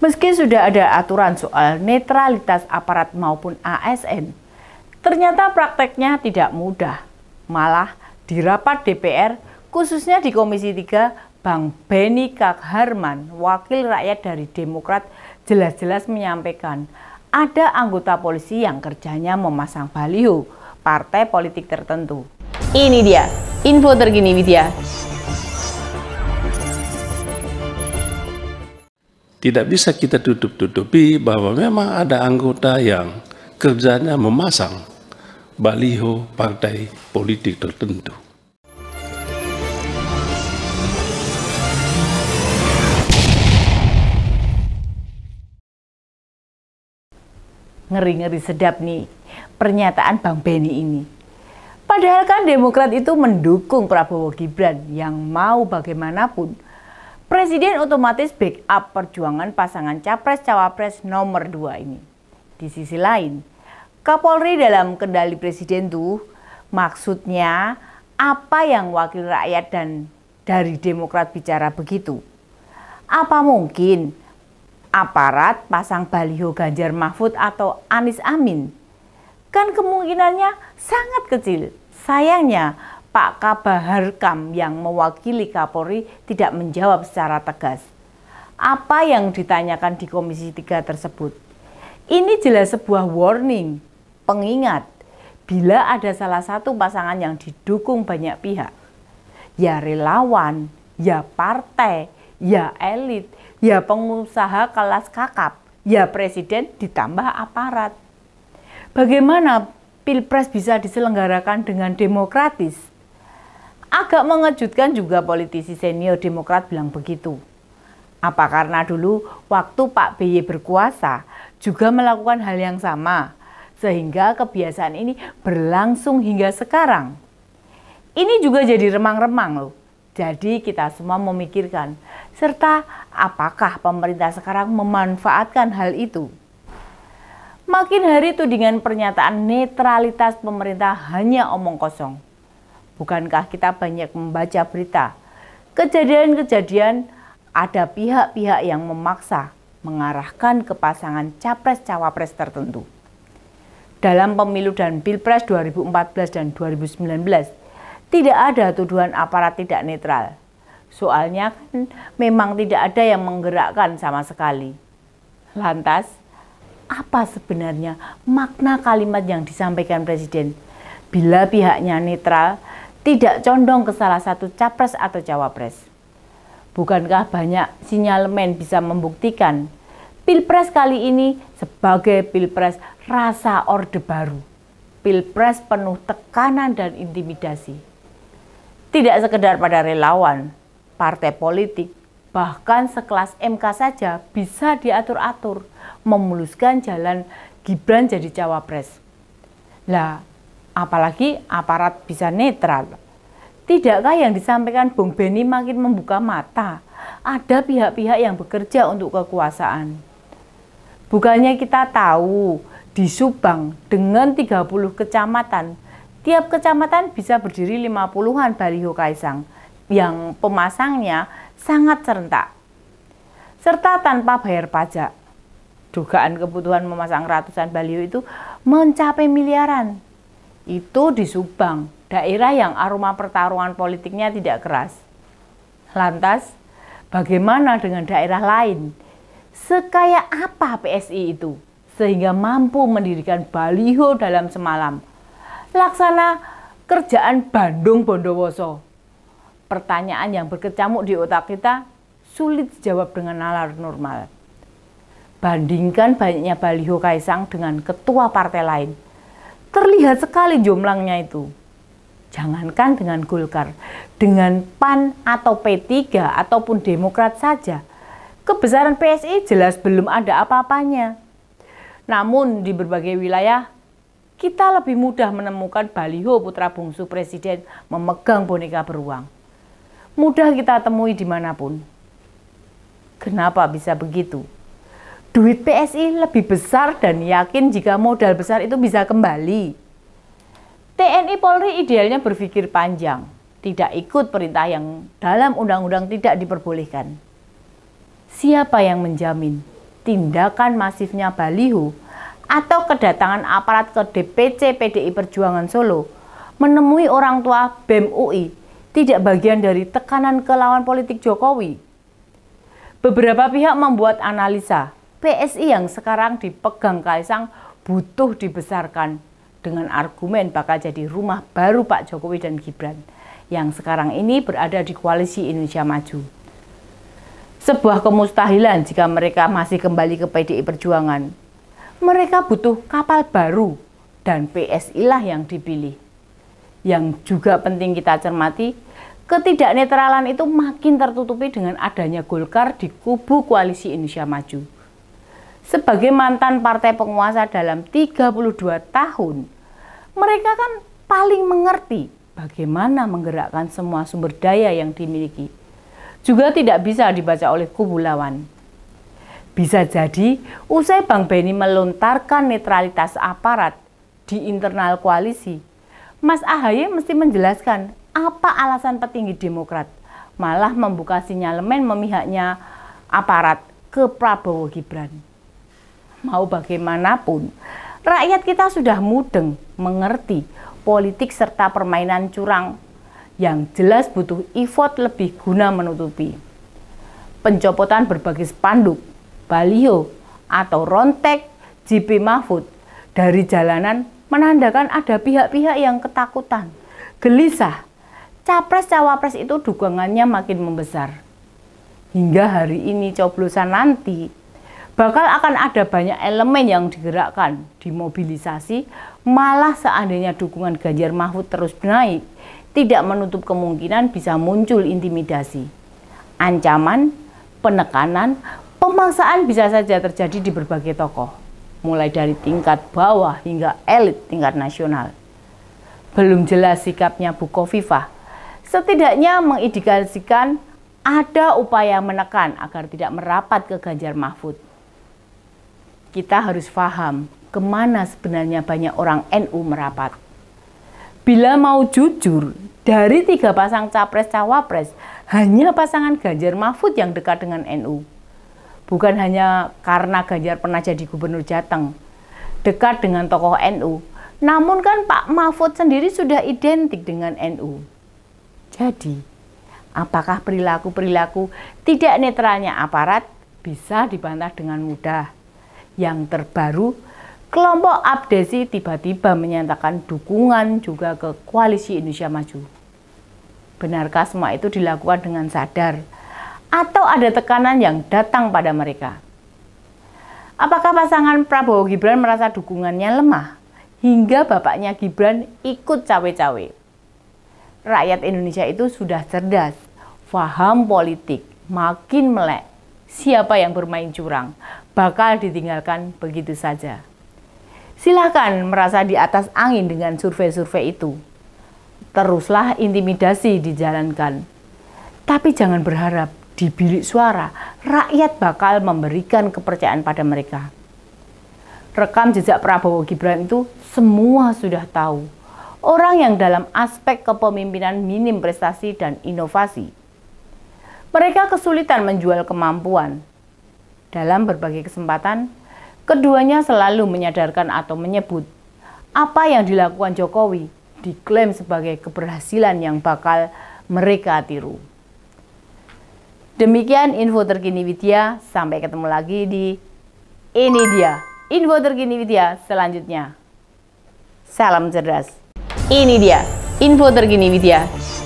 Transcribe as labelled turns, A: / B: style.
A: Meski sudah ada aturan soal netralitas aparat maupun ASN, ternyata prakteknya tidak mudah. Malah di rapat DPR, khususnya di Komisi 3, Bang Benny Kakharman, wakil rakyat dari Demokrat, jelas-jelas menyampaikan ada anggota polisi yang kerjanya memasang baliho partai politik tertentu. Ini dia, info terkini Widya. tidak bisa kita tutup-tutupi bahwa memang ada anggota yang kerjanya memasang baliho partai politik tertentu. Ngeri-ngeri sedap nih pernyataan Bang Beni ini. Padahal kan Demokrat itu mendukung Prabowo Gibran yang mau bagaimanapun Presiden otomatis backup perjuangan pasangan capres-cawapres nomor 2 ini. Di sisi lain, Kapolri dalam kendali presiden tuh maksudnya apa yang wakil rakyat dan dari Demokrat bicara begitu? Apa mungkin aparat pasang baliho Ganjar Mahfud atau Anis Amin? Kan kemungkinannya sangat kecil. Sayangnya Pak Kabaharkam yang mewakili Kapolri tidak menjawab secara tegas. Apa yang ditanyakan di Komisi 3 tersebut? Ini jelas sebuah warning, pengingat, bila ada salah satu pasangan yang didukung banyak pihak, ya relawan, ya partai, ya elit, ya pengusaha kelas kakap, ya presiden ditambah aparat. Bagaimana pilpres bisa diselenggarakan dengan demokratis? Agak mengejutkan juga politisi senior Demokrat bilang begitu. Apa karena dulu waktu Pak BY berkuasa juga melakukan hal yang sama, sehingga kebiasaan ini berlangsung hingga sekarang. Ini juga jadi remang-remang loh. Jadi kita semua memikirkan, serta apakah pemerintah sekarang memanfaatkan hal itu. Makin hari tudingan pernyataan netralitas pemerintah hanya omong kosong. Bukankah kita banyak membaca berita? Kejadian-kejadian ada pihak-pihak yang memaksa mengarahkan ke pasangan capres-cawapres tertentu. Dalam pemilu dan pilpres 2014 dan 2019, tidak ada tuduhan aparat tidak netral. Soalnya kan memang tidak ada yang menggerakkan sama sekali. Lantas, apa sebenarnya makna kalimat yang disampaikan Presiden? Bila pihaknya netral, tidak condong ke salah satu capres atau cawapres. Bukankah banyak sinyalmen bisa membuktikan Pilpres kali ini sebagai Pilpres rasa orde baru. Pilpres penuh tekanan dan intimidasi. Tidak sekedar pada relawan, partai politik, bahkan sekelas MK saja bisa diatur-atur, memuluskan jalan Gibran jadi cawapres. Lah, apalagi aparat bisa netral. Tidakkah yang disampaikan Bung Beni makin membuka mata? Ada pihak-pihak yang bekerja untuk kekuasaan. Bukannya kita tahu di Subang dengan 30 kecamatan, tiap kecamatan bisa berdiri 50-an baliho kaisang yang pemasangnya sangat serentak serta tanpa bayar pajak. Dugaan kebutuhan memasang ratusan baliho itu mencapai miliaran itu di Subang, daerah yang aroma pertarungan politiknya tidak keras. Lantas, bagaimana dengan daerah lain? Sekaya apa PSI itu sehingga mampu mendirikan baliho dalam semalam? Laksana kerjaan Bandung Bondowoso. Pertanyaan yang berkecamuk di otak kita sulit dijawab dengan nalar normal. Bandingkan banyaknya baliho Kaisang dengan ketua partai lain – Terlihat sekali jumlahnya itu. Jangankan dengan Golkar, dengan PAN atau P3 ataupun Demokrat saja, kebesaran PSI jelas belum ada apa-apanya. Namun di berbagai wilayah, kita lebih mudah menemukan baliho putra bungsu presiden memegang boneka beruang. Mudah kita temui dimanapun. Kenapa bisa begitu? duit PSI lebih besar dan yakin jika modal besar itu bisa kembali. TNI Polri idealnya berpikir panjang, tidak ikut perintah yang dalam undang-undang tidak diperbolehkan. Siapa yang menjamin tindakan masifnya baliho atau kedatangan aparat ke DPC PDI Perjuangan Solo menemui orang tua BEM UI tidak bagian dari tekanan ke lawan politik Jokowi? Beberapa pihak membuat analisa PSI yang sekarang dipegang Kaisang butuh dibesarkan dengan argumen bakal jadi rumah baru Pak Jokowi dan Gibran yang sekarang ini berada di koalisi Indonesia Maju. Sebuah kemustahilan jika mereka masih kembali ke PDI Perjuangan. Mereka butuh kapal baru dan PSI lah yang dipilih. Yang juga penting kita cermati, ketidaknetralan itu makin tertutupi dengan adanya Golkar di kubu koalisi Indonesia Maju sebagai mantan partai penguasa dalam 32 tahun, mereka kan paling mengerti bagaimana menggerakkan semua sumber daya yang dimiliki. Juga tidak bisa dibaca oleh kubu lawan. Bisa jadi, usai Bang Beni melontarkan netralitas aparat di internal koalisi, Mas Ahaye mesti menjelaskan apa alasan petinggi Demokrat malah membuka sinyalemen memihaknya aparat ke Prabowo Gibran mau bagaimanapun, rakyat kita sudah mudeng mengerti politik serta permainan curang yang jelas butuh effort lebih guna menutupi. Pencopotan berbagai spanduk, baliho, atau rontek JP Mahfud dari jalanan menandakan ada pihak-pihak yang ketakutan, gelisah. Capres-cawapres itu dukungannya makin membesar. Hingga hari ini coblosan nanti, bakal akan ada banyak elemen yang digerakkan, dimobilisasi, malah seandainya dukungan Ganjar Mahfud terus naik, tidak menutup kemungkinan bisa muncul intimidasi. Ancaman, penekanan, pemaksaan bisa saja terjadi di berbagai tokoh, mulai dari tingkat bawah hingga elit tingkat nasional. Belum jelas sikapnya Bu setidaknya mengindikasikan ada upaya menekan agar tidak merapat ke Ganjar Mahfud kita harus paham kemana sebenarnya banyak orang NU merapat. Bila mau jujur, dari tiga pasang capres-cawapres, hanya pasangan Ganjar Mahfud yang dekat dengan NU. Bukan hanya karena Ganjar pernah jadi gubernur Jateng, dekat dengan tokoh NU, namun kan Pak Mahfud sendiri sudah identik dengan NU. Jadi, apakah perilaku-perilaku tidak netralnya aparat bisa dibantah dengan mudah? yang terbaru, kelompok Abdesi tiba-tiba menyatakan dukungan juga ke Koalisi Indonesia Maju. Benarkah semua itu dilakukan dengan sadar? Atau ada tekanan yang datang pada mereka? Apakah pasangan Prabowo Gibran merasa dukungannya lemah? Hingga bapaknya Gibran ikut cawe-cawe. Rakyat Indonesia itu sudah cerdas, faham politik, makin melek siapa yang bermain curang bakal ditinggalkan begitu saja. Silahkan merasa di atas angin dengan survei-survei itu. Teruslah intimidasi dijalankan. Tapi jangan berharap di bilik suara rakyat bakal memberikan kepercayaan pada mereka. Rekam jejak Prabowo Gibran itu semua sudah tahu. Orang yang dalam aspek kepemimpinan minim prestasi dan inovasi mereka kesulitan menjual kemampuan. Dalam berbagai kesempatan, keduanya selalu menyadarkan atau menyebut apa yang dilakukan Jokowi diklaim sebagai keberhasilan yang bakal mereka tiru. Demikian info terkini Widya, sampai ketemu lagi di ini dia info terkini Widya selanjutnya. Salam cerdas. Ini dia info terkini Widya